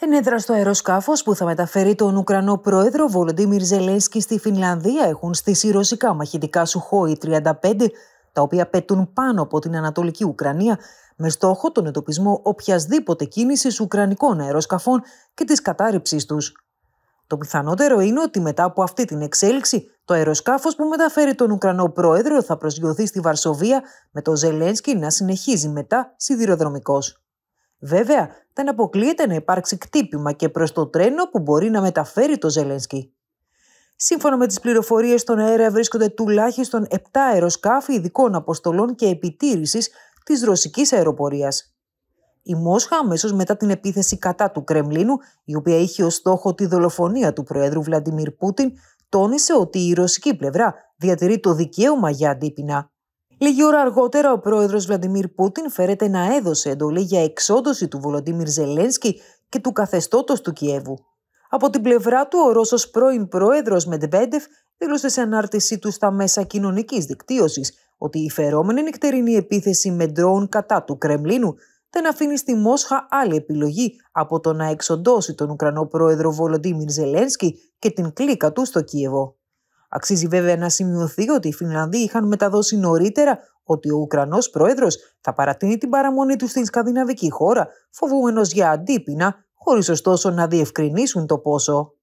Ενέδρα στο αεροσκάφος που θα μεταφέρει τον Ουκρανό πρόεδρο Βολοντίμιρ Ζελένσκι στη Φινλανδία έχουν στήσει ρωσικά μαχητικά Σουχόι 35, τα οποία πετούν πάνω από την Ανατολική Ουκρανία με στόχο τον εντοπισμό οποιασδήποτε κίνησης Ουκρανικών αεροσκαφών και της κατάρριψής τους. Το πιθανότερο είναι ότι μετά από αυτή την εξέλιξη, το αεροσκάφος που μεταφέρει τον Ουκρανό πρόεδρο θα προσγειωθεί στη Βαρσοβία με τον Ζελένσκι να συνεχίζει μετά σιδηροδρομικός. Βέβαια, δεν αποκλείεται να υπάρξει κτύπημα και προς το τρένο που μπορεί να μεταφέρει το Ζελένσκι. Σύμφωνα με τις πληροφορίες, στον αέρα βρίσκονται τουλάχιστον 7 αεροσκάφη ειδικών αποστολών και επιτήρησης της ρωσικής αεροπορίας. Η Μόσχα αμέσως μετά την επίθεση κατά του Κρεμλίνου, η οποία είχε ως στόχο τη δολοφονία του Προέδρου Βλαντιμίρ Πούτιν, τόνισε ότι η ρωσική πλευρά διατηρεί το δικαίωμα για αντίπεινα. Λίγη ώρα αργότερα, ο πρόεδρος Βλαντιμίρ Πούτιν φέρεται να έδωσε εντολή για εξόντωση του Βολοντίμιρ Ζελένσκι και του καθεστώτος του Κιέβου. Από την πλευρά του, ο Ρώσος πρώην πρόεδρος Μεντβέντεφ δήλωσε σε ανάρτησή του στα μέσα κοινωνικής δικτύωσης ότι η φερόμενη νυχτερινή επίθεση με ντρόουν κατά του Κρεμλίνου δεν αφήνει στη Μόσχα άλλη επιλογή από το να εξοντώσει τον Ουκρανό πρόεδρο Βολοντίμιρ Ζελένσκι και την κλίκα του στο Κίεβο. Αξίζει βέβαια να σημειωθεί ότι οι Φινλανδοί είχαν μεταδώσει νωρίτερα ότι ο Ουκρανός πρόεδρος θα παρατείνει την παραμονή του στην σκανδιναβική χώρα, φοβούμενος για αντίπεινα, χωρίς ωστόσο να διευκρινίσουν το πόσο.